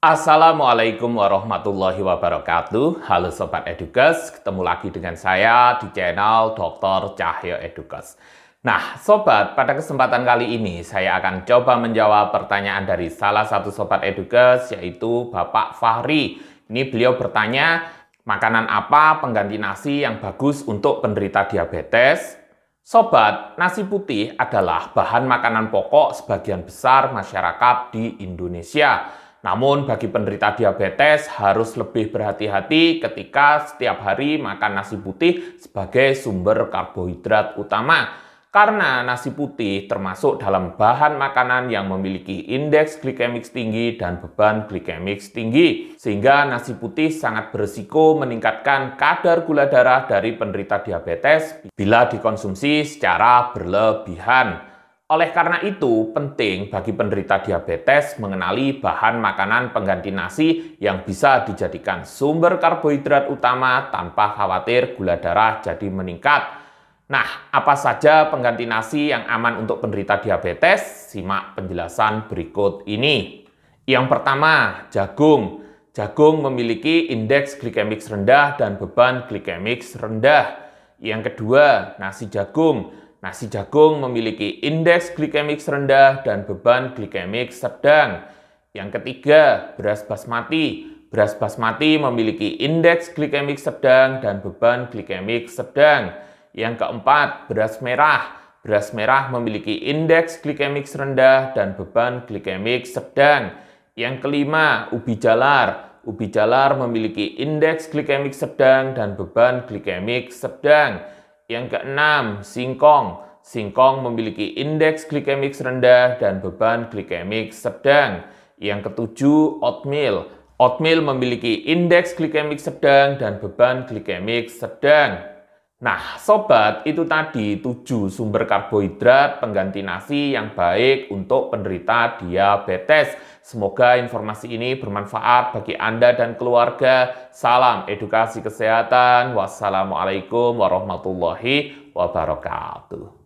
Assalamualaikum warahmatullahi wabarakatuh. Halo Sobat Edukas, ketemu lagi dengan saya di channel Dr. Cahyo Edukas. Nah, Sobat, pada kesempatan kali ini saya akan coba menjawab pertanyaan dari salah satu Sobat Edukas, yaitu Bapak Fahri. Ini beliau bertanya, makanan apa pengganti nasi yang bagus untuk penderita diabetes? Sobat, nasi putih adalah bahan makanan pokok sebagian besar masyarakat di Indonesia. Namun bagi penderita diabetes harus lebih berhati-hati ketika setiap hari makan nasi putih sebagai sumber karbohidrat utama. Karena nasi putih termasuk dalam bahan makanan yang memiliki indeks glikemik tinggi dan beban glikemik tinggi. Sehingga nasi putih sangat berisiko meningkatkan kadar gula darah dari penderita diabetes bila dikonsumsi secara berlebihan. Oleh karena itu, penting bagi penderita diabetes mengenali bahan makanan pengganti nasi yang bisa dijadikan sumber karbohidrat utama tanpa khawatir gula darah jadi meningkat. Nah, apa saja pengganti nasi yang aman untuk penderita diabetes? Simak penjelasan berikut ini. Yang pertama, jagung. Jagung memiliki indeks glikemik rendah dan beban glikemik rendah. Yang kedua, nasi jagung. Nasi jagung memiliki indeks glikemik rendah dan beban glikemik sedang. Yang ketiga, beras basmati. Beras basmati memiliki indeks glikemik sedang dan beban glikemik sedang. Yang keempat, beras merah. Beras merah memiliki indeks glikemik rendah dan beban glikemik sedang. Yang kelima, ubi jalar. Ubi jalar memiliki indeks glikemik sedang dan beban glikemik sedang. Yang keenam, singkong. Singkong memiliki indeks glikemik rendah dan beban glikemik sedang. Yang ketujuh, oatmeal. Oatmeal memiliki indeks glikemik sedang dan beban glikemik sedang. Nah, sobat, itu tadi tujuh sumber karbohidrat pengganti nasi yang baik untuk penderita diabetes. Semoga informasi ini bermanfaat bagi Anda dan keluarga. Salam edukasi kesehatan. Wassalamualaikum warahmatullahi wabarakatuh.